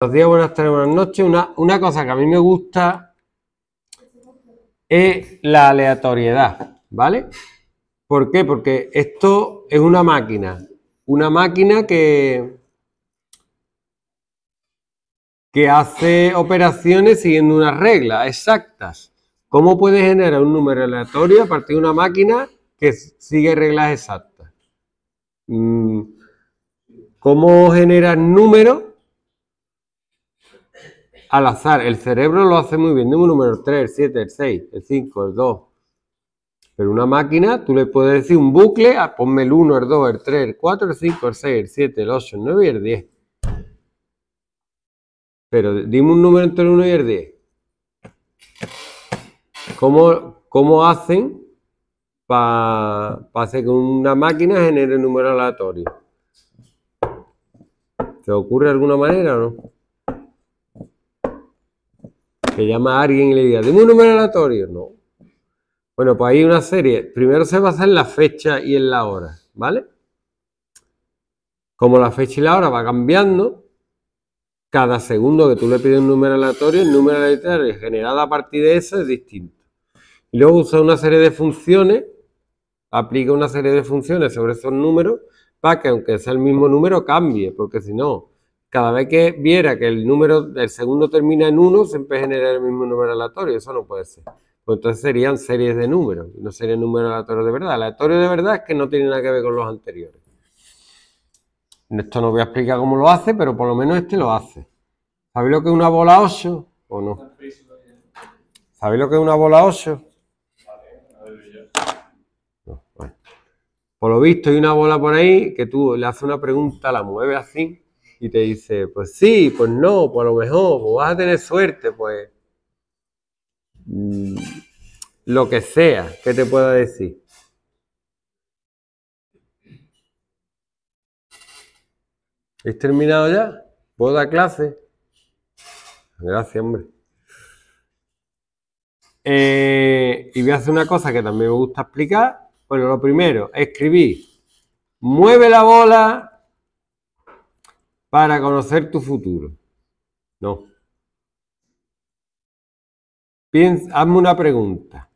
Buenos días, buenas tardes, buenas noches. Una, cosa que a mí me gusta es la aleatoriedad, ¿vale? ¿Por qué? Porque esto es una máquina. Una máquina que, que hace operaciones siguiendo unas reglas exactas. ¿Cómo puede generar un número aleatorio a partir de una máquina que sigue reglas exactas? Mm, ¿Cómo generar números al azar. El cerebro lo hace muy bien. Dime un número, 3, el 7, el 6, el 5, el 2. Pero una máquina, tú le puedes decir un bucle, ah, ponme el 1, el 2, el 3, el 4, el 5, el 6, el 7, el 8, el 9 y el 10. Pero dime un número entre el 1 y el 10. ¿Cómo, hacen para hacer que una máquina genere el número aleatorio? ¿Te ocurre de alguna manera o no? que llama a alguien y le diga, dime un número aleatorio. No. Bueno, pues hay una serie. Primero se basa en la fecha y en la hora, ¿vale? Como la fecha y la hora va cambiando, cada segundo que tú le pides un número aleatorio, el número aleatorio generado a partir de eso es distinto. Y luego usa una serie de funciones, aplica una serie de funciones sobre esos números para que aunque sea el mismo número cambie, porque si no, cada vez que viera que el número del segundo termina en 1, a generar el mismo número aleatorio. Eso no puede ser. Pues entonces serían series de números, no serían números aleatorios de verdad. Aleatorio de verdad es que no tiene nada que ver con los anteriores. Esto no voy a explicar cómo lo hace, pero por lo menos este lo hace. ¿Sabéis lo que es una bola 8 o no? ¿Sabéis lo que es una bola 8? No, Por lo visto hay una bola por ahí que tú le haces una pregunta, la mueves así y te dice, pues sí, pues no, pues a lo mejor, pues vas a tener suerte, pues mm, lo que sea que te pueda decir. ¿Has terminado ya? ¿Puedo dar clase? Gracias, hombre. Eh, y voy a hacer una cosa que también me gusta explicar. Bueno, lo primero, escribir. Mueve la bola para conocer tu futuro. No. hazme una pregunta.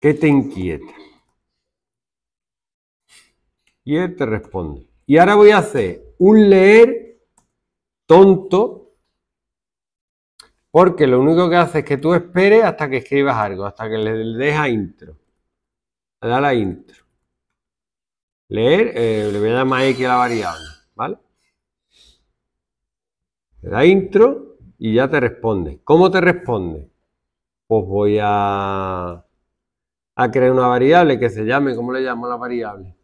¿Qué te inquieta? Y él te responde. Y ahora voy a hacer un leer tonto, porque lo único que hace es que tú esperes hasta que escribas algo, hasta que le deja intro. Dale da la intro leer, eh, le voy a llamar X a la variable, ¿vale? Le da intro y ya te responde. ¿Cómo te responde? Pues voy a, a crear una variable que se llame, ¿cómo le llamo la variable?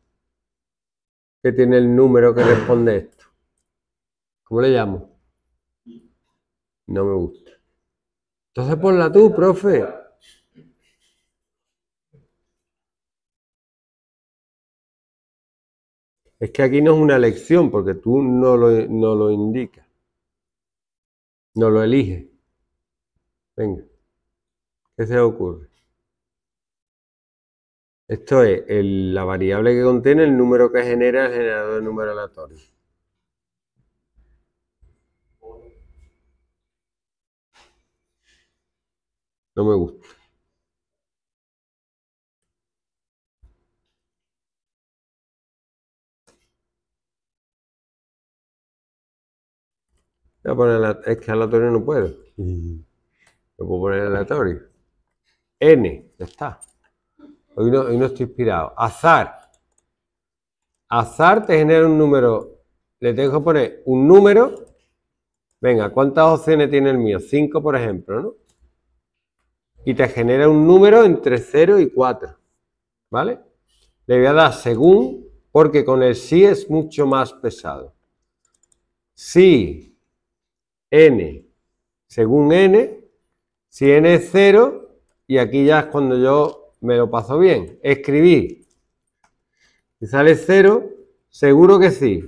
Que tiene el número que responde esto. ¿Cómo le llamo? No me gusta. Entonces ponla tú, profe. Es que aquí no es una elección porque tú no lo, no lo indicas, no lo eliges. Venga, ¿qué se ocurre? Esto es la variable que contiene el número que genera el generador de número aleatorio. No me gusta. poner es que aleatorio no puedo. Lo puedo poner aleatorio. N, ya está. Hoy no, hoy no estoy inspirado. Azar. Azar te genera un número. Le tengo que poner un número. Venga, ¿cuántas opciones tiene el mío? 5, por ejemplo, ¿no? Y te genera un número entre 0 y 4. ¿Vale? Le voy a dar según, porque con el sí es mucho más pesado. Sí, n. Según n, si n es 0, y aquí ya es cuando yo me lo paso bien, escribí. Si sale 0, seguro que sí.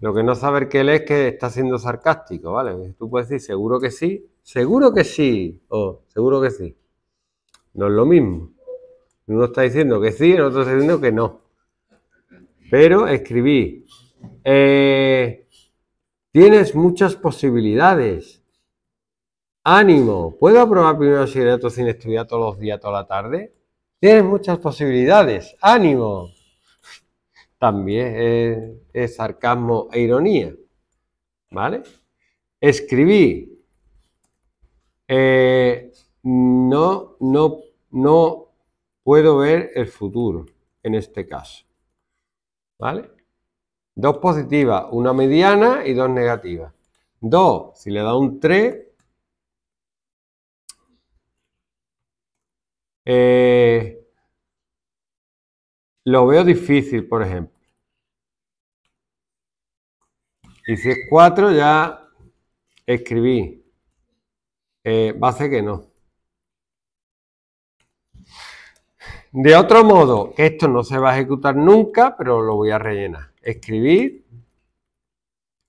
Lo que no saber que él es que está siendo sarcástico, ¿vale? Tú puedes decir seguro que sí, seguro que sí, o seguro que sí. No es lo mismo. Uno está diciendo que sí, el otro está diciendo que no. Pero escribí. Eh, Tienes muchas posibilidades. Ánimo. ¿Puedo aprobar primero el sin estudiar todos los días, toda la tarde? Tienes muchas posibilidades. Ánimo. También eh, es, sarcasmo e ironía. ¿Vale? Escribí. Eh, no, no, no puedo ver el futuro en este caso. ¿Vale? Dos positivas, una mediana y dos negativas. Dos, si le da un 3, eh, lo veo difícil, por ejemplo. Y si es 4, ya escribí. Eh, va a ser que no. De otro modo, esto no se va a ejecutar nunca, pero lo voy a rellenar escribir,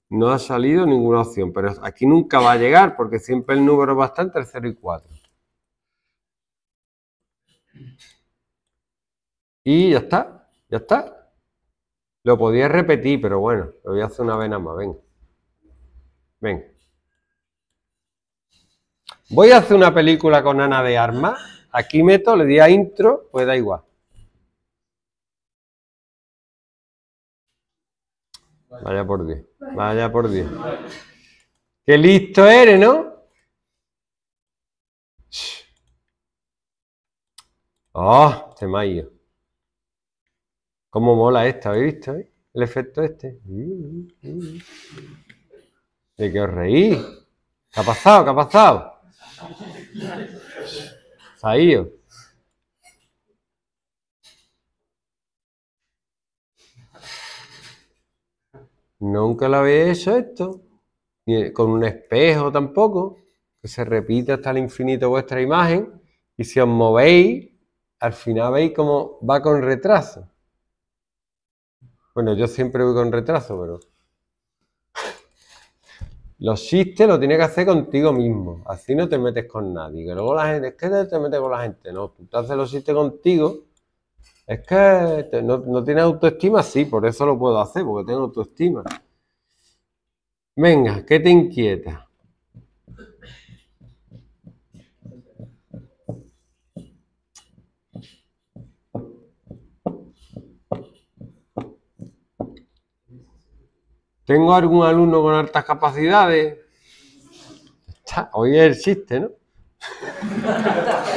no ha salido ninguna opción, pero aquí nunca va a llegar porque siempre el número va a estar entre 0 y 4. Y ya está, ya está. Lo podía repetir, pero bueno, lo voy a hacer una vez nada más, venga. ven. Voy a hacer una película con Ana de Armas. Aquí meto, le di a intro, pues da igual. Vaya por Dios. Vaya por Dios. Qué listo eres, ¿no? ¡Oh! este mayo. ¿Cómo mola esta? ¿Habéis visto? Eh? El efecto este. ¿De qué os reí? ¿Qué ha pasado? ¿Qué ha pasado? Saío. Nunca lo había hecho esto, ni con un espejo tampoco, que se repite hasta el infinito vuestra imagen, y si os movéis, al final veis cómo va con retraso. Bueno, yo siempre voy con retraso, pero... Los chistes lo tienes que hacer contigo mismo. Así no te metes con nadie. Que luego la gente, ¿qué que te metes con la gente. No, tú te haces los chistes contigo es que no, no tiene autoestima, sí, por eso lo puedo hacer, porque tengo autoestima. Venga, ¿qué te inquieta? ¿Tengo algún alumno con altas capacidades? Oye, el chiste, ¿no?